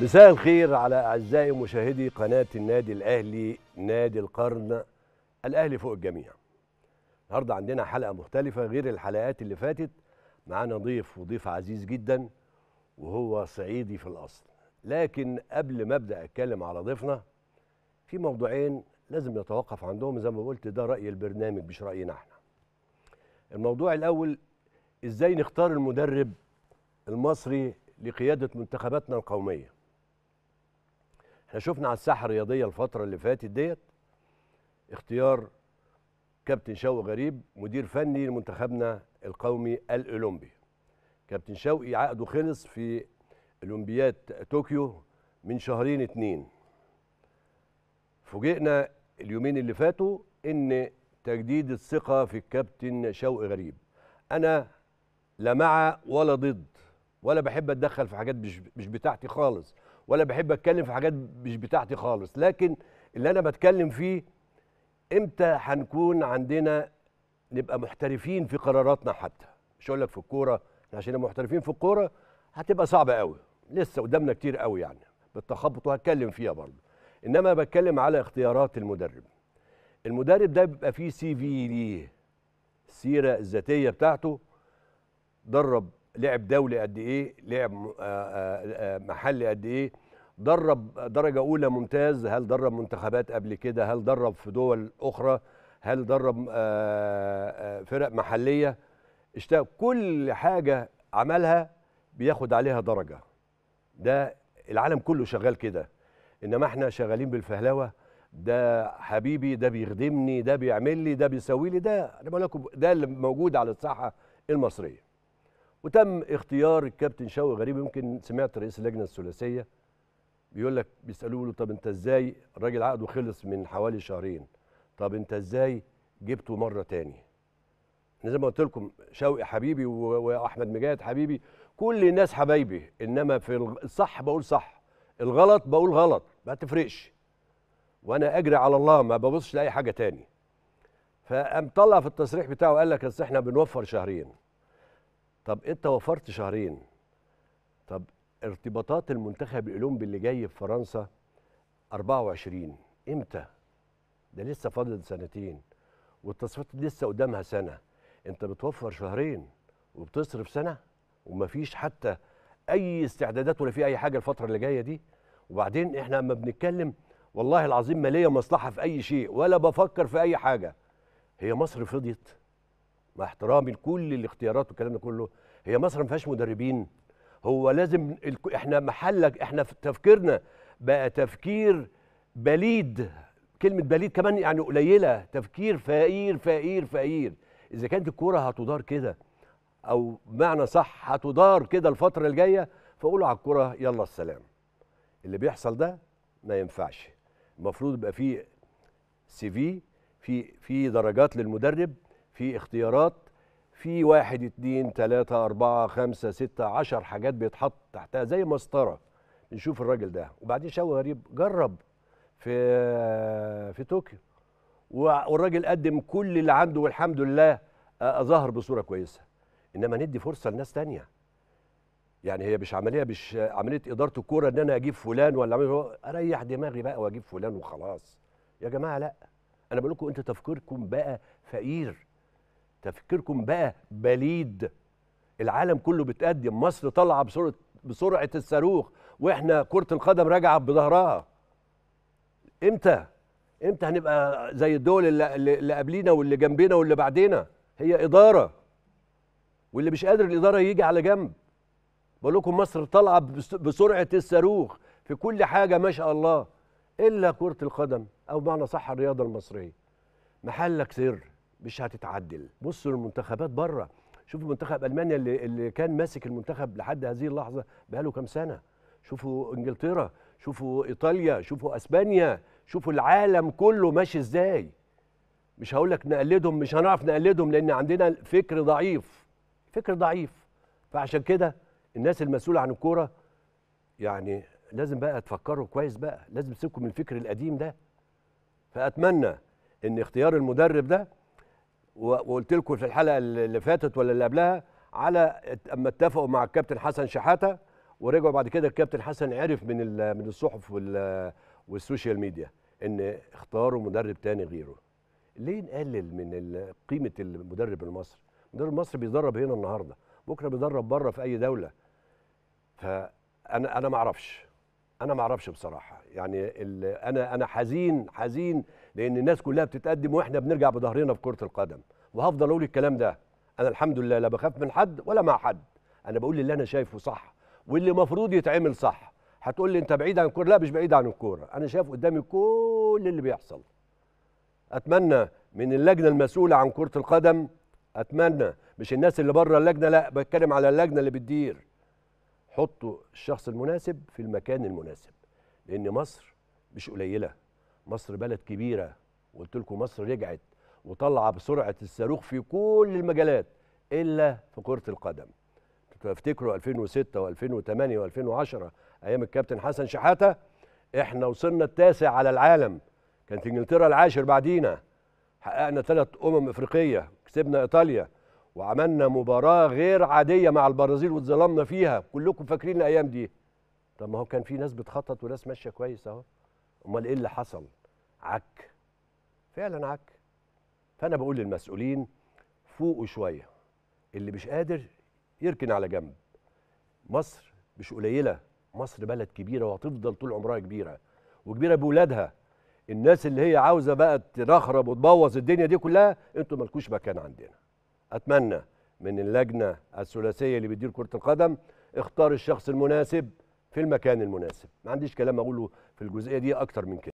مساء الخير على اعزائي مشاهدي قناه النادي الاهلي نادي القرن الاهلي فوق الجميع. النهارده عندنا حلقه مختلفه غير الحلقات اللي فاتت معانا ضيف وضيف عزيز جدا وهو صعيدي في الاصل. لكن قبل ما ابدا اتكلم على ضيفنا في موضوعين لازم نتوقف عندهم زي ما قلت ده راي البرنامج مش راينا احنا. الموضوع الاول ازاي نختار المدرب المصري لقياده منتخباتنا القوميه. احنا شفنا على الساحه الرياضيه الفتره اللي فاتت ديت اختيار كابتن شوقي غريب مدير فني لمنتخبنا القومي الاولمبي كابتن شوقي عقده خلص في اولمبياد طوكيو من شهرين اتنين فوجئنا اليومين اللي فاتوا ان تجديد الثقه في الكابتن شوقي غريب انا لا مع ولا ضد ولا بحب اتدخل في حاجات مش بتاعتي خالص ولا بحب اتكلم في حاجات مش بتاعتي خالص لكن اللي انا بتكلم فيه امتى هنكون عندنا نبقى محترفين في قراراتنا حتى مش هقول لك في الكوره عشان محترفين في الكوره هتبقى صعبه قوي لسه قدامنا كتير قوي يعني بالتخبط وهتكلم فيها برضه انما بتكلم على اختيارات المدرب المدرب ده بيبقى فيه سي في ليه السيره الذاتيه بتاعته درب لعب دولي قد ايه لعب آه، آه، آه، محلي قد ايه درب درجه اولى ممتاز هل درب منتخبات قبل كده هل درب في دول اخرى هل درب فرق محليه اشتغل كل حاجه عملها بياخد عليها درجه ده العالم كله شغال كده انما احنا شغالين بالفهلوه ده حبيبي ده بيخدمني ده بيعمل لي ده بيسوي لي ده انا بقول لكم ده اللي موجود على الساحه المصريه وتم اختيار الكابتن شوقي غريب يمكن سمعت رئيس اللجنه الثلاثيه بيقول لك بيسالوه له طب انت ازاي الراجل عقده خلص من حوالي شهرين طب انت ازاي جبته مره تاني زي ما قلت لكم شوقي حبيبي واحمد مجاهد حبيبي كل الناس حبايبي انما في الصح بقول صح الغلط بقول غلط ما تفرقش وانا اجري على الله ما ببصش لاي حاجه تاني فقام طلع في التصريح بتاعه قال لك اصل احنا بنوفر شهرين طب انت وفرت شهرين طب ارتباطات المنتخب الاولمبي اللي جاي في فرنسا 24 امتى ده لسه فاضل سنتين والتصفيات لسه قدامها سنه انت بتوفر شهرين وبتصرف سنه ومفيش حتى اي استعدادات ولا في اي حاجه الفتره اللي جايه دي وبعدين احنا اما بنتكلم والله العظيم ما ليا مصلحه في اي شيء ولا بفكر في اي حاجه هي مصر فضيت مع احترامي لكل الاختيارات والكلام ده كله هي مصر ما فيهاش مدربين هو لازم احنا محلك احنا في تفكيرنا بقى تفكير بليد كلمه بليد كمان يعني قليله تفكير فقير فقير فقير اذا كانت الكوره هتدار كده او معنى صح هتدار كده الفتره الجايه فقولوا على الكوره يلا السلام اللي بيحصل ده ما ينفعش المفروض يبقى في سي في في في درجات للمدرب في اختيارات في واحد اتنين تلاتة أربعة خمسة ستة عشر حاجات بيتحط تحتها زي مسطرة نشوف الراجل ده وبعدين شوقي غريب جرب في في طوكيو والراجل قدم كل اللي عنده والحمد لله ظهر بصورة كويسة إنما ندي فرصة لناس تانية يعني هي مش عمليه مش عمليه اداره الكوره ان انا اجيب فلان ولا عمليه اريح دماغي بقى واجيب فلان وخلاص يا جماعه لا انا بقول لكم انت تفكيركم بقى فقير تفكيركم بقى بليد العالم كله بتقدم مصر طالعه بسرعه بسرعه الصاروخ واحنا كره القدم راجعه بظهرها امتى امتى هنبقى زي الدول اللي, اللي قبلينا واللي جنبنا واللي بعدنا هي اداره واللي مش قادر الاداره يجي على جنب بقول لكم مصر طالعه بسرعه الصاروخ في كل حاجه ما شاء الله الا كره القدم او بمعنى صح الرياضه المصريه محلك سر مش هتتعدل بصوا للمنتخبات بره شوفوا منتخب المانيا اللي, اللي كان ماسك المنتخب لحد هذه اللحظه بقاله كام سنه شوفوا انجلترا شوفوا ايطاليا شوفوا اسبانيا شوفوا العالم كله ماشي ازاي مش هقول لك نقلدهم مش هنعرف نقلدهم لان عندنا فكر ضعيف فكر ضعيف فعشان كده الناس المسؤوله عن الكوره يعني لازم بقى تفكروا كويس بقى لازم تسيبكم من الفكر القديم ده فاتمنى ان اختيار المدرب ده وقلت لكم في الحلقه اللي فاتت ولا اللي قبلها على اما اتفقوا مع الكابتن حسن شحاته ورجعوا بعد كده الكابتن حسن عرف من من الصحف والسوشيال ميديا ان اختاروا مدرب تاني غيره ليه نقلل من قيمه المدرب المصري المدرب المصري بيدرب هنا النهارده بكره بيدرب بره في اي دوله فانا انا ما اعرفش انا ما اعرفش بصراحه يعني انا انا حزين حزين لان الناس كلها بتتقدم واحنا بنرجع بظهرنا في كره القدم وهفضل اقول الكلام ده انا الحمد لله لا بخاف من حد ولا مع حد انا بقول اللي انا شايفه صح واللي المفروض يتعمل صح هتقول لي انت بعيد عن الكوره لا مش بعيد عن الكوره انا شايف قدامي كل اللي بيحصل اتمنى من اللجنه المسؤوله عن كره القدم اتمنى مش الناس اللي بره اللجنه لا بتكلم على اللجنه اللي بتدير حطوا الشخص المناسب في المكان المناسب لان مصر مش قليله مصر بلد كبيره وقلت لكم مصر رجعت وطالعه بسرعه الصاروخ في كل المجالات الا في كره القدم تفتكروا 2006 و2008 و2010 ايام الكابتن حسن شحاته احنا وصلنا التاسع على العالم كانت انجلترا العاشر بعدينا حققنا ثلاث امم افريقيه كسبنا ايطاليا وعملنا مباراه غير عاديه مع البرازيل واتظلمنا فيها كلكم فاكرين الايام دي طب ما هو كان في ناس بتخطط وناس ماشيه كويس اهو امال ايه اللي حصل عك فعلا عك فانا بقول للمسؤولين فوقوا شويه اللي مش قادر يركن على جنب مصر مش قليله مصر بلد كبيره وهتفضل طول عمرها كبيره وكبيره بولادها الناس اللي هي عاوزه بقى تنخرب وتبوظ الدنيا دي كلها انتوا مالكوش مكان عندنا اتمنى من اللجنه الثلاثيه اللي بتدير كره القدم اختار الشخص المناسب في المكان المناسب ما عنديش كلام اقوله في الجزئيه دي اكتر من كده